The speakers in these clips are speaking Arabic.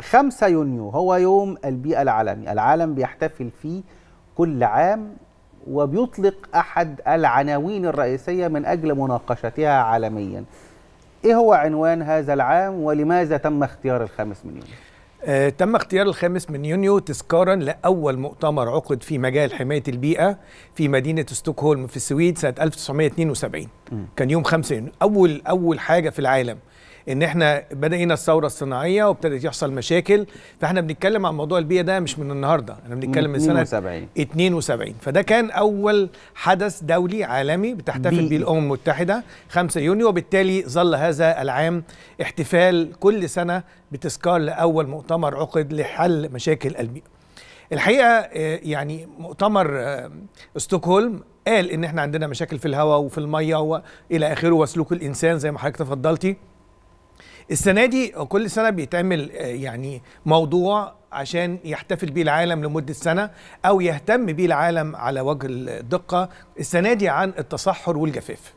5 يونيو هو يوم البيئة العالمي العالم بيحتفل فيه كل عام وبيطلق أحد العناوين الرئيسية من أجل مناقشتها عالميا إيه هو عنوان هذا العام ولماذا تم اختيار الخامس من يونيو؟ آه تم اختيار الخامس من يونيو تذكارا لأول مؤتمر عقد في مجال حماية البيئة في مدينة ستوكهولم في السويد سنة 1972 م. كان يوم 5 يونيو أول أول حاجة في العالم ان احنا بدأنا الثوره الصناعيه وابتدت يحصل مشاكل فاحنا بنتكلم عن موضوع البيئه ده مش من النهارده احنا بنتكلم من سنه 72 72 فده كان اول حدث دولي عالمي بتحتفل به الامم المتحده 5 يونيو وبالتالي ظل هذا العام احتفال كل سنه بتذكار لاول مؤتمر عقد لحل مشاكل البيئه الحقيقه آه، يعني مؤتمر استوكهولم آه، قال ان احنا عندنا مشاكل في الهواء وفي الميه والى اخره وسلوك الانسان زي ما حضرتك تفضلتي السنه دي كل سنه بيتعمل آه، يعني موضوع عشان يحتفل بيه العالم لمده سنه او يهتم بيه العالم على وجه الدقه السنه دي عن التصحر والجفاف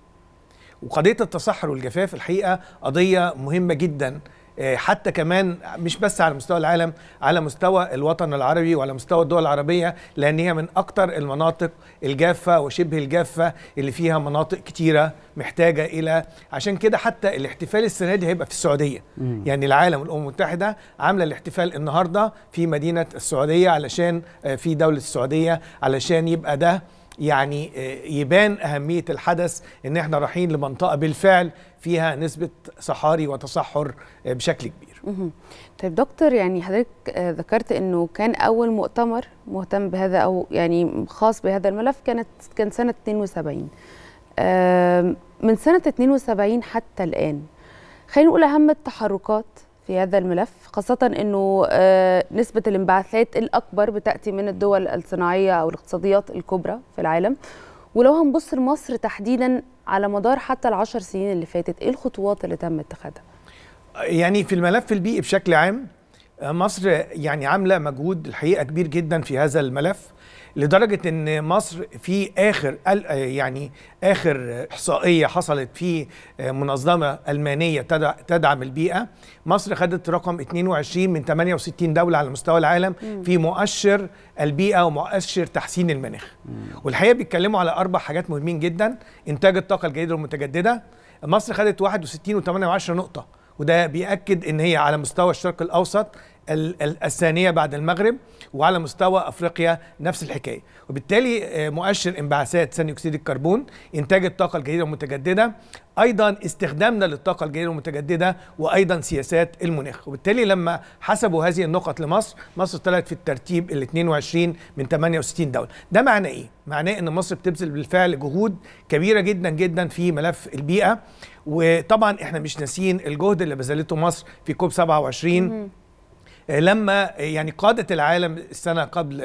وقضيه التصحر والجفاف الحقيقه قضيه مهمه جدا آه، حتى كمان مش بس على مستوى العالم على مستوى الوطن العربي وعلى مستوى الدول العربية لأن هي من أكتر المناطق الجافة وشبه الجافة اللي فيها مناطق كتيرة محتاجة إلى عشان كده حتى الاحتفال السنة دي هيبقى في السعودية مم. يعني العالم والأمم المتحدة عاملة الاحتفال النهاردة في مدينة السعودية علشان آه، في دولة السعودية علشان يبقى ده يعني آه، يبان أهمية الحدث إن إحنا رايحين لمنطقة بالفعل فيها نسبة صحاري وتصحر آه، بشكل كبير طيب دكتور يعني حضرتك آه، ذكرت انه كان اول مؤتمر مهتم بهذا او يعني خاص بهذا الملف كانت كان سنه 72 من سنه 72 حتى الان خلينا نقول اهم التحركات في هذا الملف خاصة أنه آه، نسبة الانبعاثات الأكبر بتأتي من الدول الصناعية أو الاقتصاديات الكبرى في العالم ولو هنبص لمصر تحديدا على مدار حتى العشر سنين اللي فاتت إيه الخطوات اللي تم اتخاذها؟ يعني في الملف البيئي بشكل عام مصر يعني عامله مجهود الحقيقه كبير جدا في هذا الملف لدرجه ان مصر في اخر يعني اخر احصائيه حصلت في منظمه المانيه تدعم البيئه مصر خدت رقم 22 من 68 دوله على مستوى العالم في مؤشر البيئه ومؤشر تحسين المناخ والحقيقه بيتكلموا على اربع حاجات مهمين جدا انتاج الطاقه الجديده والمتجدده مصر خدت 61.8 نقطه وده بيأكد ان هي على مستوى الشرق الاوسط الثانيه بعد المغرب وعلى مستوى افريقيا نفس الحكايه وبالتالي آه، مؤشر انبعاثات ثاني اكسيد الكربون انتاج الطاقه الجديده المتجدده ايضا استخدامنا للطاقه الجديده المتجدده وايضا سياسات المناخ وبالتالي لما حسبوا هذه النقط لمصر مصر طلعت في الترتيب ال 22 من 68 دوله ده معناه ايه معناه ان مصر بتبذل بالفعل جهود كبيره جدا جدا في ملف البيئه وطبعا احنا مش ناسيين الجهد اللي بذلته مصر في كوب 27 لما يعني قادت العالم السنه قبل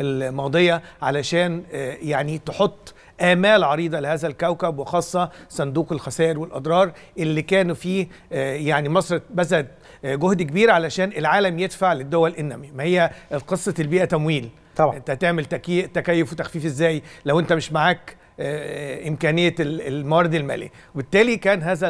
الماضيه علشان آه، يعني تحط آمال عريضة لهذا الكوكب وخاصة صندوق الخسائر والأضرار اللي كانوا فيه آه، يعني مصر بذلت آه، جهد كبير علشان العالم يدفع للدول النامية ما هي قصة البيئة تمويل طبعا انت هتعمل تكييف وتخفيف ازاي لو انت مش معاك آه، امكانيه الموارد الماليه وبالتالي كان هذا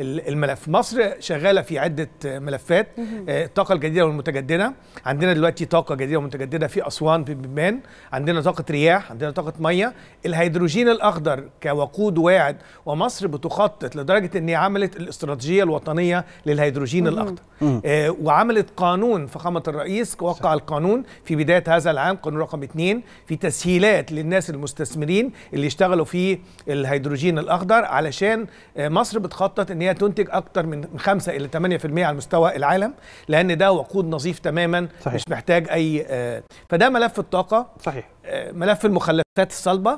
الملف مصر شغاله في عده ملفات الطاقه آه، الجديده والمتجدده عندنا دلوقتي طاقه جديده ومتجدده في اسوان في بيبان عندنا طاقه رياح عندنا طاقه ميه الهيدروجين الاخضر كوقود واعد ومصر بتخطط لدرجه ان هي عملت الاستراتيجيه الوطنيه للهيدروجين الاخضر آه، وعملت قانون فخامه الرئيس وقع القانون في بدايه هذا العام قانون رقم 2 في تسهيلات للناس المستثمرين اللي بيشتغلوا في الهيدروجين الاخضر علشان آه، مصر بتخطط ان هي تنتج اكتر من 5 الى 8% على مستوى العالم لان ده وقود نظيف تماما صحيح. مش محتاج اي آه، فده ملف الطاقه صحيح آه، ملف المخلفات الصلبه